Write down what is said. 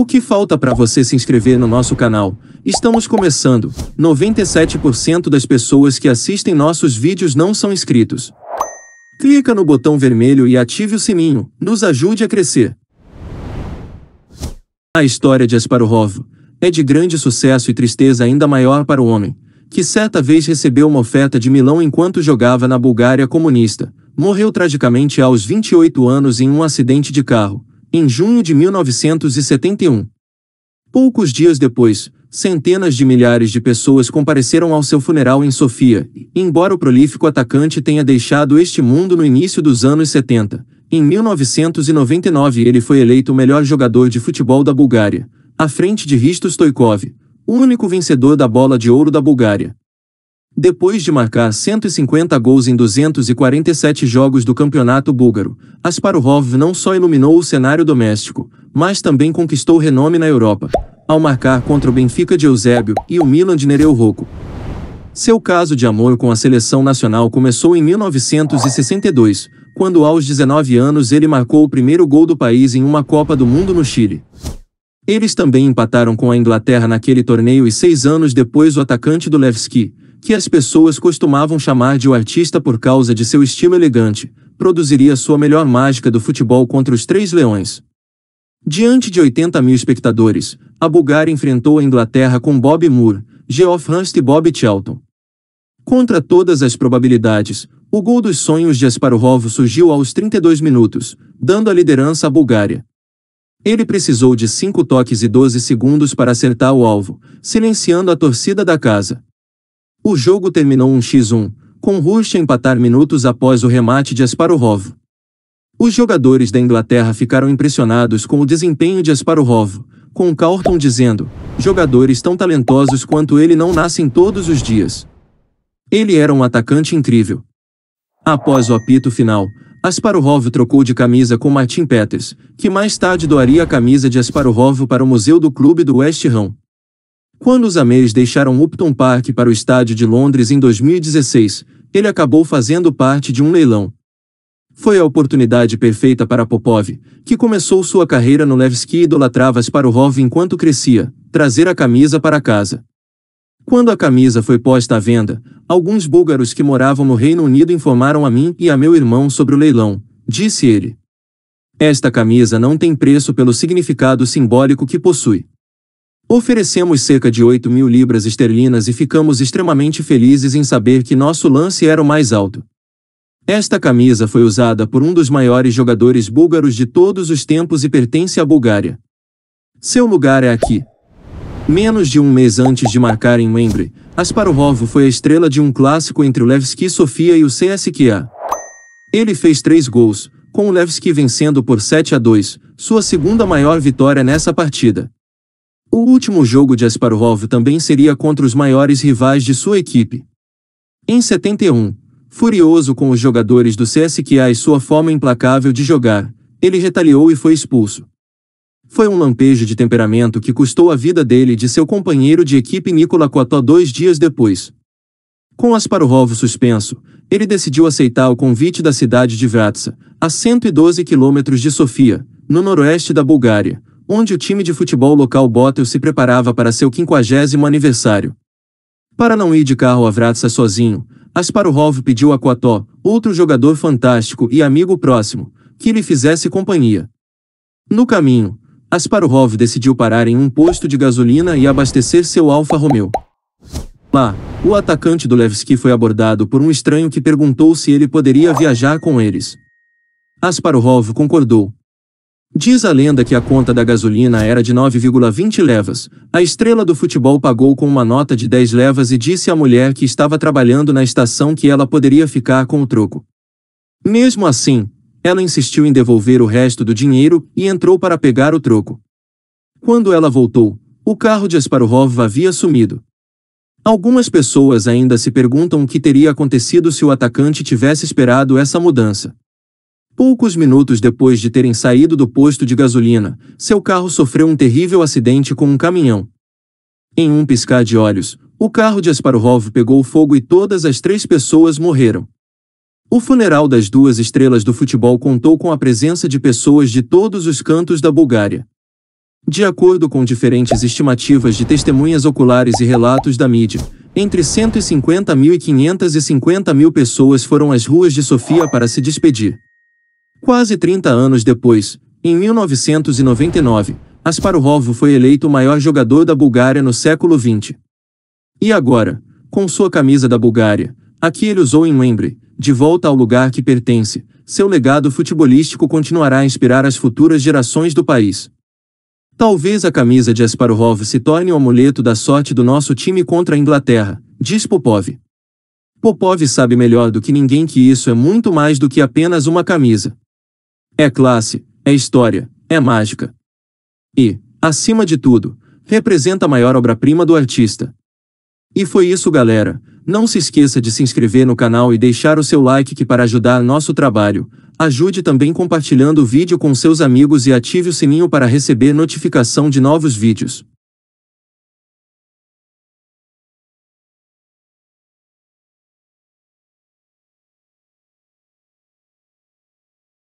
O que falta para você se inscrever no nosso canal? Estamos começando. 97% das pessoas que assistem nossos vídeos não são inscritos. Clica no botão vermelho e ative o sininho. Nos ajude a crescer. A história de Asparov é de grande sucesso e tristeza ainda maior para o homem, que certa vez recebeu uma oferta de Milão enquanto jogava na Bulgária comunista. Morreu tragicamente aos 28 anos em um acidente de carro em junho de 1971. Poucos dias depois, centenas de milhares de pessoas compareceram ao seu funeral em Sofia, embora o prolífico atacante tenha deixado este mundo no início dos anos 70. Em 1999 ele foi eleito o melhor jogador de futebol da Bulgária, à frente de Risto Stoikov, o único vencedor da bola de ouro da Bulgária. Depois de marcar 150 gols em 247 jogos do campeonato búlgaro, Asparuhov não só iluminou o cenário doméstico, mas também conquistou renome na Europa, ao marcar contra o Benfica de Eusébio e o Milan de Nereu Rocco. Seu caso de amor com a seleção nacional começou em 1962, quando aos 19 anos ele marcou o primeiro gol do país em uma Copa do Mundo no Chile. Eles também empataram com a Inglaterra naquele torneio e seis anos depois o atacante do Levski, que as pessoas costumavam chamar de o artista por causa de seu estilo elegante, produziria sua melhor mágica do futebol contra os Três Leões. Diante de 80 mil espectadores, a Bulgária enfrentou a Inglaterra com Bob Moore, Geoff Hurst e Bob Charlton. Contra todas as probabilidades, o gol dos sonhos de Asparuhov surgiu aos 32 minutos, dando a liderança à Bulgária. Ele precisou de 5 toques e 12 segundos para acertar o alvo, silenciando a torcida da casa. O jogo terminou 1x1, com Rush empatar minutos após o remate de Asparuhov. Os jogadores da Inglaterra ficaram impressionados com o desempenho de Asparuhov, com Carlton dizendo, jogadores tão talentosos quanto ele não nascem todos os dias. Ele era um atacante incrível. Após o apito final, Asparuhov trocou de camisa com Martin Peters, que mais tarde doaria a camisa de Asparuhov para o Museu do Clube do West Ham. Quando os Ameis deixaram Upton Park para o estádio de Londres em 2016, ele acabou fazendo parte de um leilão. Foi a oportunidade perfeita para Popov, que começou sua carreira no Levski e idolatrava Sparuhov enquanto crescia, trazer a camisa para casa. Quando a camisa foi posta à venda, alguns búlgaros que moravam no Reino Unido informaram a mim e a meu irmão sobre o leilão, disse ele. Esta camisa não tem preço pelo significado simbólico que possui. Oferecemos cerca de 8 mil libras esterlinas e ficamos extremamente felizes em saber que nosso lance era o mais alto. Esta camisa foi usada por um dos maiores jogadores búlgaros de todos os tempos e pertence à Bulgária. Seu lugar é aqui. Menos de um mês antes de marcar em Wembley, Asparov foi a estrela de um clássico entre o Levski Sofia e o CSKA. Ele fez três gols, com o Levski vencendo por 7 a 2, sua segunda maior vitória nessa partida. O último jogo de Asparov também seria contra os maiores rivais de sua equipe. Em 71, furioso com os jogadores do CSKA e sua forma implacável de jogar, ele retaliou e foi expulso. Foi um lampejo de temperamento que custou a vida dele e de seu companheiro de equipe Nikola Kotó dois dias depois. Com Asparov suspenso, ele decidiu aceitar o convite da cidade de Vratsa, a 112 quilômetros de Sofia, no noroeste da Bulgária, onde o time de futebol local Bottle se preparava para seu 50 aniversário. Para não ir de carro a Vratsa sozinho, Asparuhov pediu a Quató, outro jogador fantástico e amigo próximo, que lhe fizesse companhia. No caminho, Asparuhov decidiu parar em um posto de gasolina e abastecer seu Alfa Romeo. Lá, o atacante do Levski foi abordado por um estranho que perguntou se ele poderia viajar com eles. Asparuhov concordou, Diz a lenda que a conta da gasolina era de 9,20 levas. A estrela do futebol pagou com uma nota de 10 levas e disse à mulher que estava trabalhando na estação que ela poderia ficar com o troco. Mesmo assim, ela insistiu em devolver o resto do dinheiro e entrou para pegar o troco. Quando ela voltou, o carro de Asparuhov havia sumido. Algumas pessoas ainda se perguntam o que teria acontecido se o atacante tivesse esperado essa mudança. Poucos minutos depois de terem saído do posto de gasolina, seu carro sofreu um terrível acidente com um caminhão. Em um piscar de olhos, o carro de Asparuhov pegou fogo e todas as três pessoas morreram. O funeral das duas estrelas do futebol contou com a presença de pessoas de todos os cantos da Bulgária. De acordo com diferentes estimativas de testemunhas oculares e relatos da mídia, entre 150 mil e 550 mil pessoas foram às ruas de Sofia para se despedir. Quase 30 anos depois, em 1999, Asparov foi eleito o maior jogador da Bulgária no século XX. E agora, com sua camisa da Bulgária, aqui ele usou em Wembley, de volta ao lugar que pertence, seu legado futebolístico continuará a inspirar as futuras gerações do país. Talvez a camisa de Asparov se torne o amuleto da sorte do nosso time contra a Inglaterra, diz Popov. Popov sabe melhor do que ninguém que isso é muito mais do que apenas uma camisa é classe, é história, é mágica. E, acima de tudo, representa a maior obra-prima do artista. E foi isso, galera. Não se esqueça de se inscrever no canal e deixar o seu like que para ajudar nosso trabalho. Ajude também compartilhando o vídeo com seus amigos e ative o sininho para receber notificação de novos vídeos.